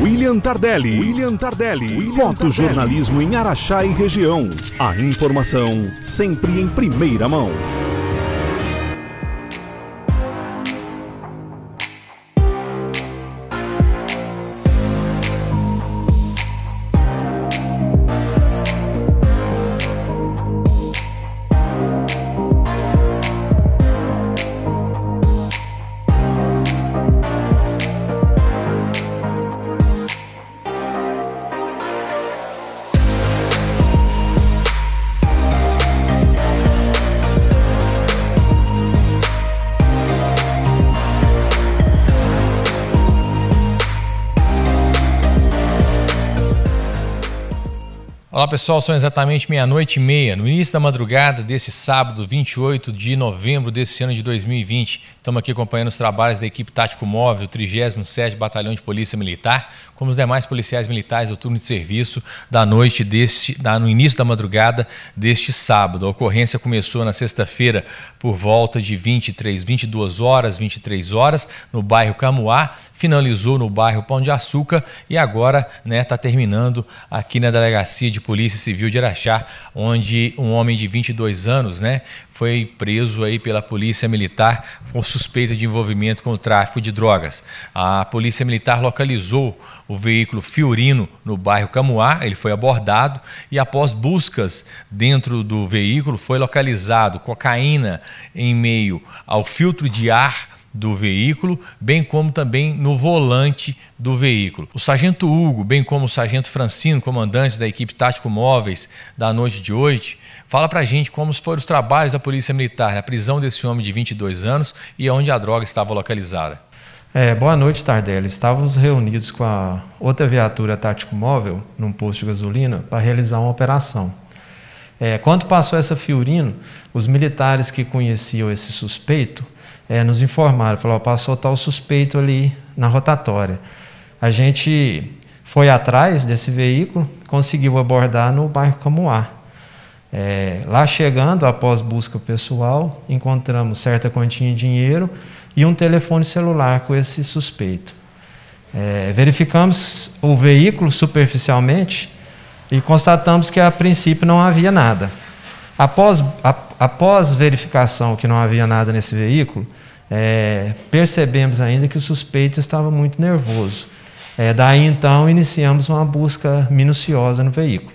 William Tardelli. William Tardelli. Foto jornalismo em Araxá e região. A informação sempre em primeira mão. Olá pessoal, são exatamente meia-noite e meia, no início da madrugada desse sábado, 28 de novembro desse ano de 2020. Estamos aqui acompanhando os trabalhos da equipe Tático Móvel, 37 Batalhão de Polícia Militar, como os demais policiais militares do turno de serviço da noite deste, da, no início da madrugada deste sábado. A ocorrência começou na sexta-feira por volta de 23, 22 horas, 23 horas, no bairro Camuá, finalizou no bairro Pão de Açúcar e agora está né, tá terminando aqui na delegacia de Polícia Civil de Araxá, onde um homem de 22 anos né, foi preso aí pela Polícia Militar com suspeita de envolvimento com o tráfico de drogas. A Polícia Militar localizou o veículo Fiorino no bairro Camuá, ele foi abordado e após buscas dentro do veículo foi localizado cocaína em meio ao filtro de ar do veículo, bem como também no volante do veículo. O sargento Hugo, bem como o sargento Francino, comandantes da equipe tático móveis da noite de hoje, fala pra gente como foram os trabalhos da Polícia Militar na prisão desse homem de 22 anos e onde a droga estava localizada. É, boa noite, Tardelli. Estávamos reunidos com a outra viatura tático móvel num posto de gasolina para realizar uma operação. É, quando passou essa Fiorino, os militares que conheciam esse suspeito é, nos informaram, falou passou tal suspeito ali na rotatória. A gente foi atrás desse veículo, conseguiu abordar no bairro Camuá. É, lá chegando, após busca pessoal, encontramos certa quantia em dinheiro e um telefone celular com esse suspeito. É, verificamos o veículo superficialmente e constatamos que a princípio não havia nada. Após, a, após verificação que não havia nada nesse veículo, é, percebemos ainda que o suspeito estava muito nervoso. É, daí então iniciamos uma busca minuciosa no veículo.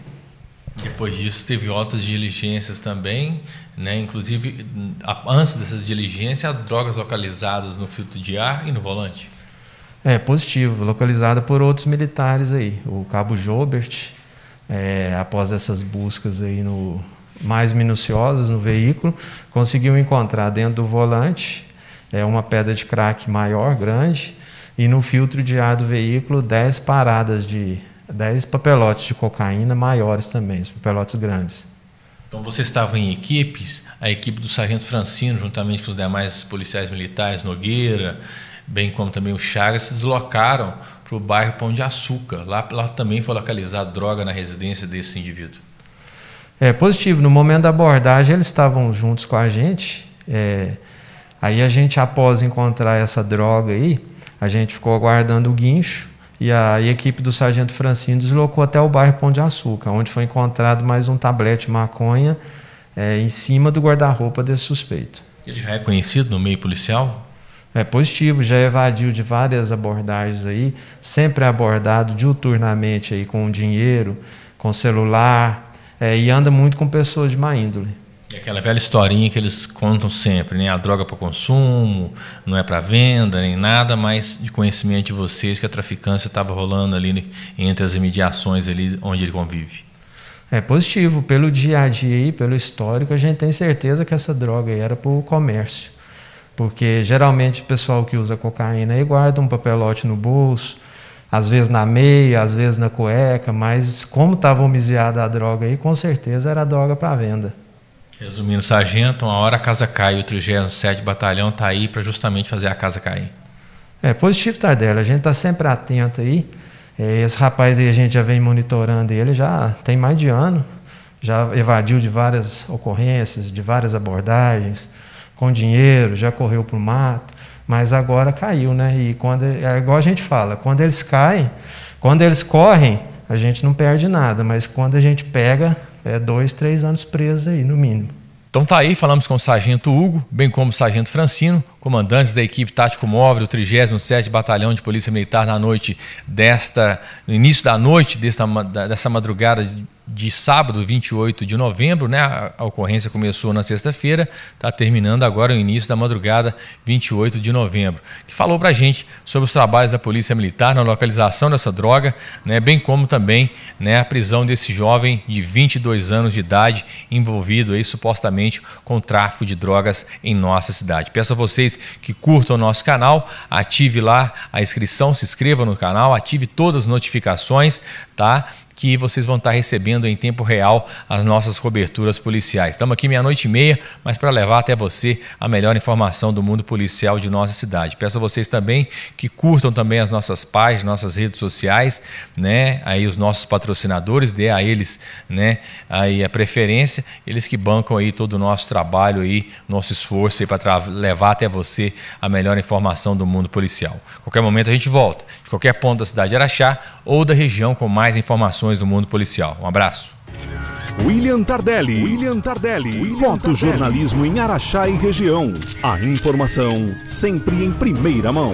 Depois disso teve outras diligências também, né? inclusive antes dessas diligências, há drogas localizadas no filtro de ar e no volante. É, positivo, localizada por outros militares aí, o Cabo Jobert, é, após essas buscas aí no, mais minuciosas no veículo, conseguiu encontrar dentro do volante é, uma pedra de crack maior, grande, e no filtro de ar do veículo 10 paradas de 10 papelotes de cocaína maiores também, os papelotes grandes. Então você estava em equipes, a equipe do Sargento Francino, juntamente com os demais policiais militares, Nogueira, bem como também o Chagas, se deslocaram para o bairro Pão de Açúcar. Lá, lá também foi localizada droga na residência desse indivíduo. É, positivo, no momento da abordagem eles estavam juntos com a gente. É, aí a gente, após encontrar essa droga aí, a gente ficou aguardando o guincho e a, a equipe do Sargento Francino deslocou até o bairro Pão de Açúcar, onde foi encontrado mais um tablete de maconha é, em cima do guarda-roupa desse suspeito. Ele já é conhecido no meio policial? É positivo, já evadiu de várias abordagens aí, sempre abordado diuturnamente aí com dinheiro, com celular, é, e anda muito com pessoas de má índole. E aquela velha historinha que eles contam sempre, né? A droga é para consumo, não é para venda, nem nada, mas de conhecimento de vocês que a traficância estava rolando ali né? entre as imediações ali onde ele convive. É positivo, pelo dia a dia e pelo histórico, a gente tem certeza que essa droga era para o comércio. Porque geralmente o pessoal que usa cocaína aí guarda um papelote no bolso, às vezes na meia, às vezes na cueca, mas como estava homiziada a droga aí, com certeza era droga para venda. Resumindo, sargento, uma hora a casa cai, o 37 Batalhão está aí para justamente fazer a casa cair. É, positivo, Tardelli, a gente está sempre atento aí. É, esse rapaz aí a gente já vem monitorando ele já tem mais de ano, já evadiu de várias ocorrências, de várias abordagens, com dinheiro, já correu para o mato. Mas agora caiu, né? E quando é igual a gente fala, quando eles caem, quando eles correm, a gente não perde nada, mas quando a gente pega, é dois, três anos preso aí, no mínimo. Então tá aí, falamos com o Sargento Hugo, bem como o Sargento Francino, comandantes da equipe Tático Móvel do 37 Batalhão de Polícia Militar na noite desta, no início da noite desta, dessa madrugada de sábado, 28 de novembro, né? A ocorrência começou na sexta-feira, está terminando agora o início da madrugada, 28 de novembro, que falou para a gente sobre os trabalhos da Polícia Militar na localização dessa droga, né? Bem como também, né? A prisão desse jovem de 22 anos de idade envolvido aí supostamente com tráfico de drogas em nossa cidade. Peço a vocês que curtam o nosso canal, ative lá a inscrição, se inscreva no canal, ative todas as notificações, tá? que vocês vão estar recebendo em tempo real as nossas coberturas policiais. Estamos aqui meia-noite e meia, mas para levar até você a melhor informação do mundo policial de nossa cidade. Peço a vocês também que curtam também as nossas páginas, nossas redes sociais, né? Aí os nossos patrocinadores, dê a eles, né, aí a preferência, eles que bancam aí todo o nosso trabalho aí, nosso esforço aí para levar até você a melhor informação do mundo policial. Qualquer momento a gente volta, de qualquer ponto da cidade de Araxá ou da região com mais informações informações do mundo policial. Um abraço. William Tardelli. William Tardelli. Foto Fotojornalismo em Araxá e região. A informação sempre em primeira mão.